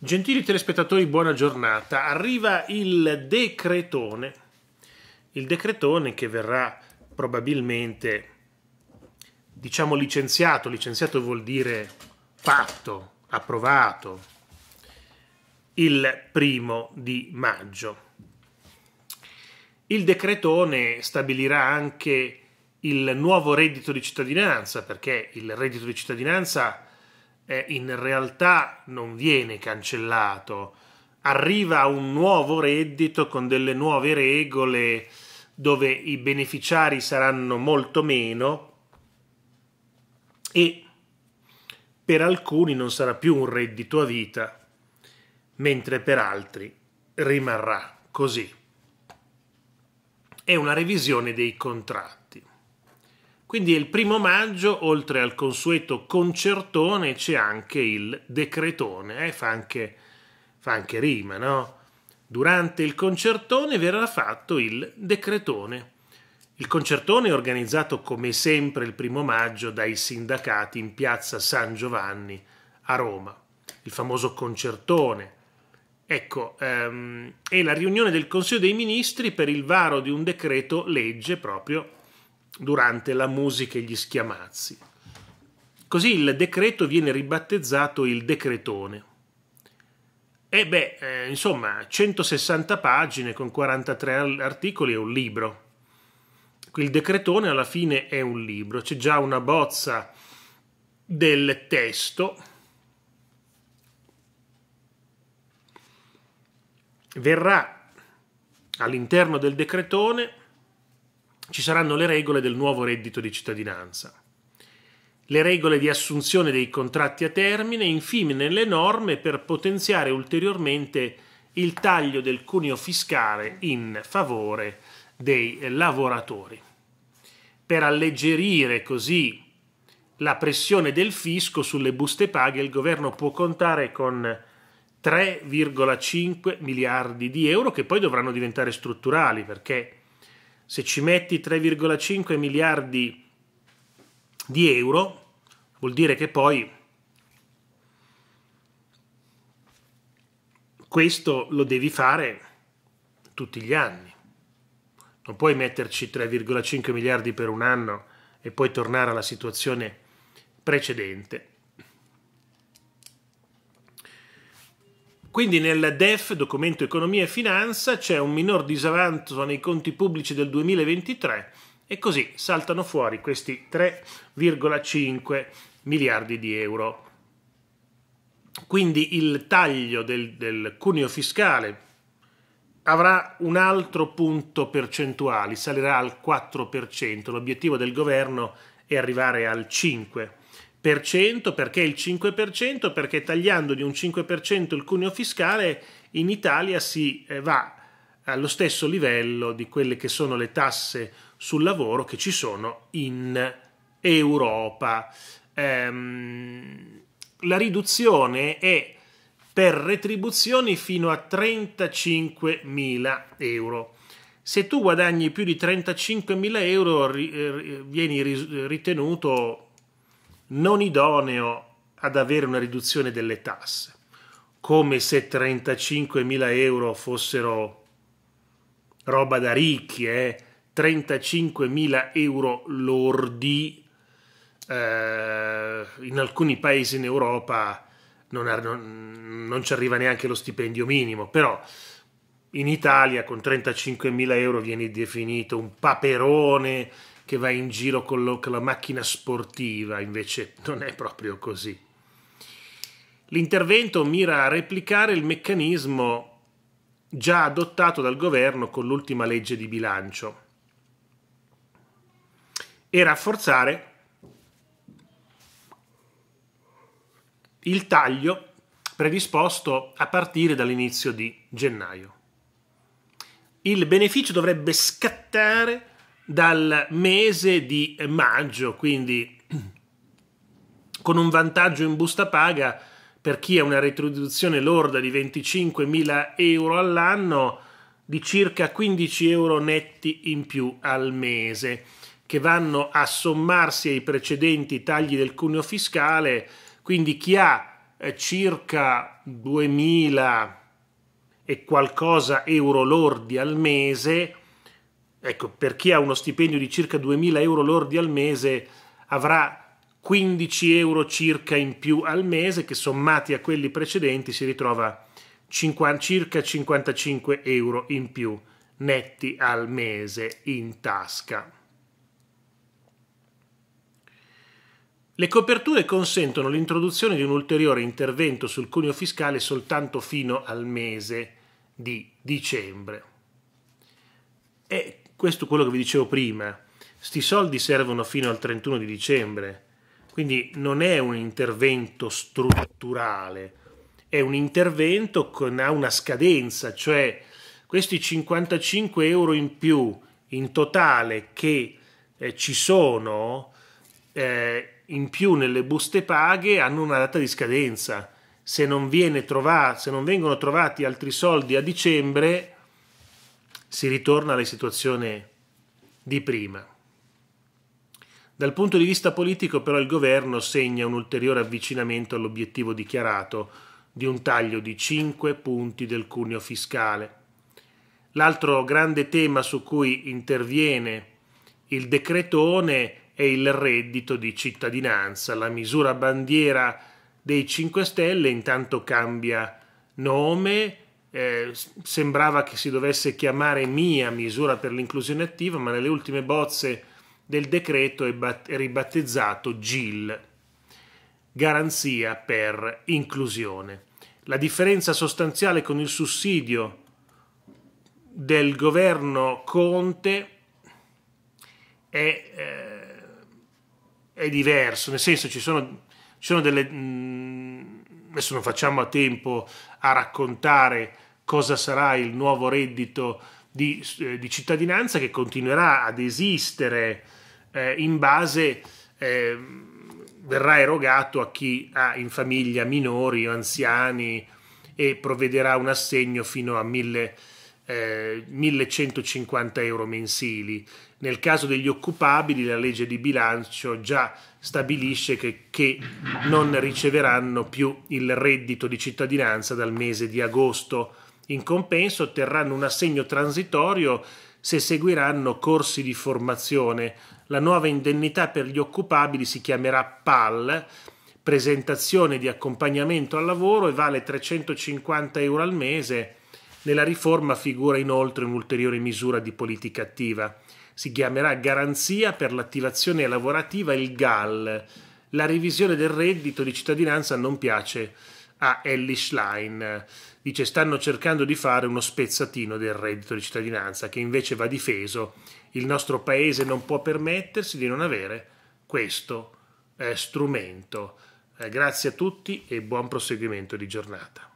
Gentili telespettatori, buona giornata. Arriva il decretone, il decretone che verrà probabilmente, diciamo, licenziato. Licenziato vuol dire fatto, approvato, il primo di maggio. Il decretone stabilirà anche il nuovo reddito di cittadinanza, perché il reddito di cittadinanza eh, in realtà non viene cancellato, arriva un nuovo reddito con delle nuove regole dove i beneficiari saranno molto meno e per alcuni non sarà più un reddito a vita, mentre per altri rimarrà così. È una revisione dei contratti. Quindi il primo maggio, oltre al consueto concertone, c'è anche il decretone, eh? fa, anche, fa anche rima, no? Durante il concertone verrà fatto il decretone. Il concertone è organizzato come sempre il primo maggio dai sindacati in piazza San Giovanni a Roma, il famoso concertone. Ecco, ehm, è la riunione del Consiglio dei Ministri per il varo di un decreto legge proprio durante la musica e gli schiamazzi. Così il decreto viene ribattezzato il decretone. E beh, eh, insomma, 160 pagine con 43 articoli è un libro. Il decretone alla fine è un libro, c'è già una bozza del testo. Verrà all'interno del decretone ci saranno le regole del nuovo reddito di cittadinanza, le regole di assunzione dei contratti a termine, e infine le norme per potenziare ulteriormente il taglio del cuneo fiscale in favore dei lavoratori, per alleggerire così la pressione del fisco sulle buste paghe, il governo può contare con 3,5 miliardi di euro che poi dovranno diventare strutturali perché se ci metti 3,5 miliardi di euro, vuol dire che poi questo lo devi fare tutti gli anni. Non puoi metterci 3,5 miliardi per un anno e poi tornare alla situazione precedente. Quindi nel DEF, documento economia e finanza, c'è un minor disavanzo nei conti pubblici del 2023 e così saltano fuori questi 3,5 miliardi di euro. Quindi il taglio del, del cuneo fiscale avrà un altro punto percentuale, salirà al 4%, l'obiettivo del governo è arrivare al 5% perché il 5%? Perché tagliando di un 5% il cuneo fiscale in Italia si eh, va allo stesso livello di quelle che sono le tasse sul lavoro che ci sono in Europa. Ehm, la riduzione è per retribuzioni fino a 35.000 euro. Se tu guadagni più di 35.000 euro eh, vieni ritenuto non idoneo ad avere una riduzione delle tasse, come se 35.000 euro fossero roba da ricchi, eh? 35.000 euro lordi eh, in alcuni paesi in Europa non, non, non ci arriva neanche lo stipendio minimo, però in Italia con 35.000 euro vieni definito un paperone che va in giro con, lo, con la macchina sportiva, invece non è proprio così. L'intervento mira a replicare il meccanismo già adottato dal governo con l'ultima legge di bilancio e rafforzare il taglio predisposto a partire dall'inizio di gennaio. Il beneficio dovrebbe scattare dal mese di maggio, quindi con un vantaggio in busta paga per chi ha una retribuzione lorda di 25.000 euro all'anno di circa 15 euro netti in più al mese che vanno a sommarsi ai precedenti tagli del cuneo fiscale, quindi chi ha eh, circa 2.000 e qualcosa euro lordi al mese Ecco, per chi ha uno stipendio di circa 2.000 euro lordi al mese avrà 15 euro circa in più al mese che sommati a quelli precedenti si ritrova 50, circa 55 euro in più netti al mese in tasca. Le coperture consentono l'introduzione di un ulteriore intervento sul cuneo fiscale soltanto fino al mese di dicembre. E questo è quello che vi dicevo prima, sti soldi servono fino al 31 di dicembre, quindi non è un intervento strutturale, è un intervento con una scadenza, cioè questi 55 euro in più in totale che eh, ci sono eh, in più nelle buste paghe hanno una data di scadenza. Se non, trovato, se non vengono trovati altri soldi a dicembre, si ritorna alla situazione di prima. Dal punto di vista politico però il governo segna un ulteriore avvicinamento all'obiettivo dichiarato di un taglio di 5 punti del cuneo fiscale. L'altro grande tema su cui interviene il decretone è il reddito di cittadinanza, la misura bandiera dei 5 Stelle intanto cambia nome, eh, sembrava che si dovesse chiamare mia misura per l'inclusione attiva, ma nelle ultime bozze del decreto è, bat- è ribattezzato GIL, garanzia per inclusione. La differenza sostanziale con il sussidio del governo Conte è, eh, è diverso, nel senso ci sono, ci sono delle... Mh, mm, adesso non facciamo a tempo a raccontare cosa sarà il nuovo reddito di, eh, di cittadinanza che continuerà ad esistere eh, in base, eh, verrà erogato a chi ha in famiglia minori o anziani e provvederà un assegno fino a 1000, 1150 eh, euro mensili. Nel caso degli occupabili la legge di bilancio già stabilisce che, che non riceveranno più il reddito di cittadinanza dal mese di agosto. In compenso otterranno un assegno transitorio se seguiranno corsi di formazione. La nuova indennità per gli occupabili si chiamerà PAL, presentazione di accompagnamento al lavoro e vale 350 euro al mese. Nella riforma figura inoltre un'ulteriore misura di politica attiva si chiamerà Garanzia per l'attivazione lavorativa, il GAL. La revisione del reddito di cittadinanza non piace a Ellie Schlein. Dice stanno cercando di fare uno spezzatino del reddito di cittadinanza che invece va difeso. Il nostro paese non può permettersi di non avere questo eh, strumento. Eh, grazie a tutti e buon proseguimento di giornata.